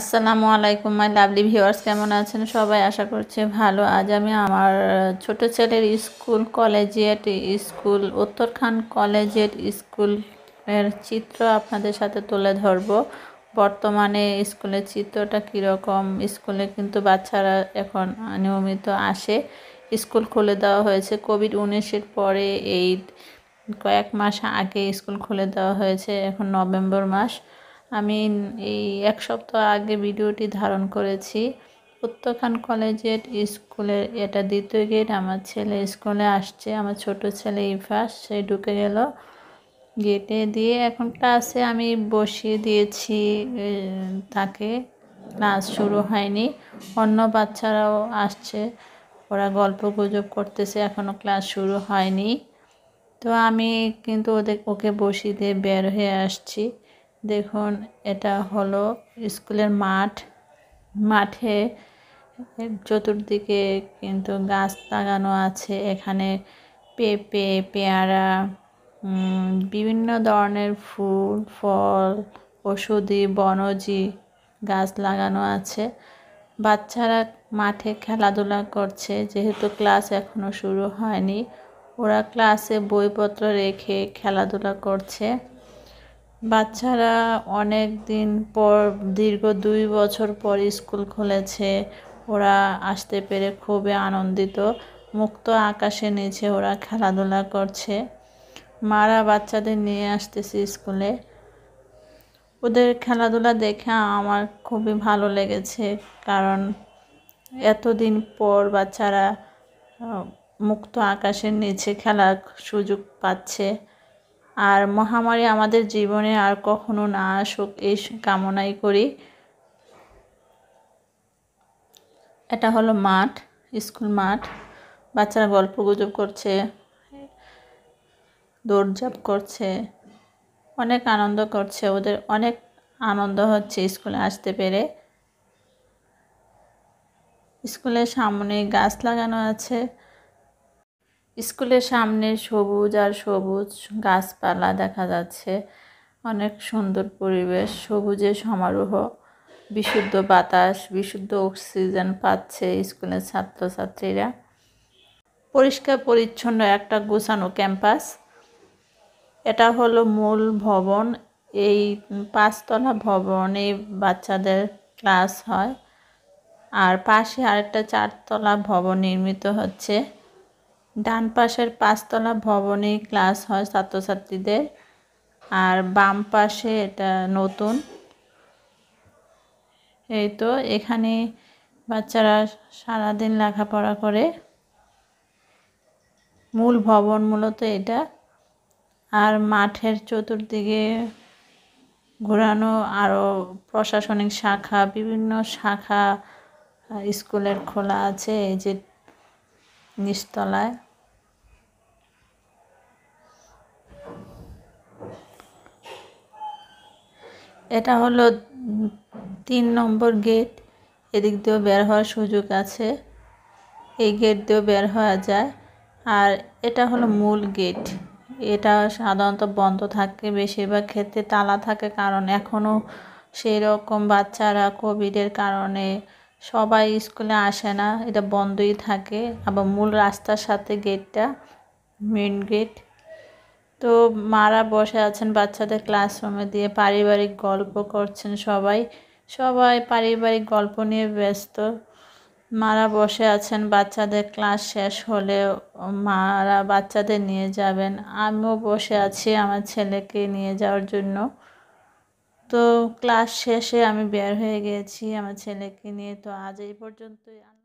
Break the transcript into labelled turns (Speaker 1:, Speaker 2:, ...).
Speaker 1: আসসালামু আলাইকুম my lovely viewers কেমন আছেন সবাই আশা করছে ভালো আজ আমি আমার ছোট ছেলের স্কুল কলেজিয়েট স্কুল উত্তর খান কলেজিয়েট স্কুলের চিত্র আপনাদের সাথে তুলে ধরব বর্তমানে স্কুলের চিত্রটা কীরকম স্কুলে কিন্তু বাচ্চারা এখন নিয়মিত আসে স্কুল খুলে দেওয়া হয়েছে কোভিড উনিশের পরে এই কয়েক মাস আগে স্কুল খুলে দেওয়া হয়েছে এখন নভেম্বর মাস আমি এই এক সপ্তাহ আগে ভিডিওটি ধারণ করেছি উত্তরখান কলেজের স্কুলের এটা দ্বিতীয় গেট আমার ছেলে স্কুলে আসছে আমার ছোট ছেলে ইফাস সে ঢুকে গেল গেটে দিয়ে এখন ক্লাসে আমি বসিয়ে দিয়েছি তাকে ক্লাস শুরু হয়নি অন্য বাচ্চারাও আসছে ওরা গল্প গুজব করতেছে এখনও ক্লাস শুরু হয়নি তো আমি কিন্তু ওদের ওকে বসিয়ে দিয়ে বের হয়ে আসছি দেখুন এটা হলো স্কুলের মাঠ মাঠে চতুর্দিকে কিন্তু গাছ লাগানো আছে এখানে পেঁপে পেয়ারা বিভিন্ন ধরনের ফুল ফল ওষুধি বনজি গাছ লাগানো আছে বাচ্চারা মাঠে খেলাধুলা করছে যেহেতু ক্লাস এখনও শুরু হয়নি ওরা ক্লাসে বইপত্র রেখে খেলাধুলা করছে বাচ্চারা অনেক দিন পর দীর্ঘ দুই বছর পর স্কুল খুলেছে ওরা আসতে পেরে খুবই আনন্দিত মুক্ত আকাশে নিচে ওরা খেলাধুলা করছে মারা বাচ্চাদের নিয়ে আসতেছে স্কুলে ওদের খেলাধুলা দেখে আমার খুবই ভালো লেগেছে কারণ এতদিন পর বাচ্চারা মুক্ত আকাশের নিচে খেলার সুযোগ পাচ্ছে আর মহামারী আমাদের জীবনে আর কখনো না আসুক এই কামনাই করি এটা হলো মাঠ স্কুল মাঠ বাচ্চারা গল্প গুজব করছে দৌড়ঝাঁপ করছে অনেক আনন্দ করছে ওদের অনেক আনন্দ হচ্ছে স্কুলে আসতে পেরে স্কুলের সামনে গাছ লাগানো আছে স্কুলের সামনে সবুজ আর সবুজ গাছপালা দেখা যাচ্ছে অনেক সুন্দর পরিবেশ সবুজে সমারোহ বিশুদ্ধ বাতাস বিশুদ্ধ অক্সিজেন পাচ্ছে স্কুলের ছাত্রছাত্রীরা পরিষ্কার পরিচ্ছন্ন একটা গোছানো ক্যাম্পাস এটা হলো মূল ভবন এই পাঁচতলা ভবনে বাচ্চাদের ক্লাস হয় আর পাশে আরেকটা চারতলা ভবন নির্মিত হচ্ছে ডান পাশের পাঁচতলা ভবনে ক্লাস হয় ছাত্রছাত্রীদের আর বাম পাশে এটা নতুন এই তো এখানে বাচ্চারা সারাদিন লেখাপড়া করে মূল ভবন মূলত এটা আর মাঠের চতুর্দিকে ঘোরানো আরও প্রশাসনিক শাখা বিভিন্ন শাখা স্কুলের খোলা আছে এই যে নিচতলায় এটা হলো তিন নম্বর গেট এদিক দিয়েও বের হওয়ার সুযোগ আছে এই গেট দিয়েও বের হওয়া যায় আর এটা হলো মূল গেট এটা সাধারণত বন্ধ থাকে বেশিরভাগ ক্ষেত্রে তালা থাকে কারণ এখনও সেই রকম বাচ্চারা কোভিডের কারণে সবাই স্কুলে আসে না এটা বন্ধই থাকে আবার মূল রাস্তার সাথে গেটটা মেন গেট তো মারা বসে আছেন বাচ্চাদের ক্লাসরুমে দিয়ে পারিবারিক গল্প করছেন সবাই সবাই পারিবারিক গল্প নিয়ে ব্যস্ত মারা বসে আছেন বাচ্চাদের ক্লাস শেষ হলে মারা বাচ্চাদের নিয়ে যাবেন আমিও বসে আছি আমার ছেলেকে নিয়ে যাওয়ার জন্য তো ক্লাস শেষে আমি বের হয়ে গেছি আমার ছেলেকে নিয়ে তো আজ এই পর্যন্তই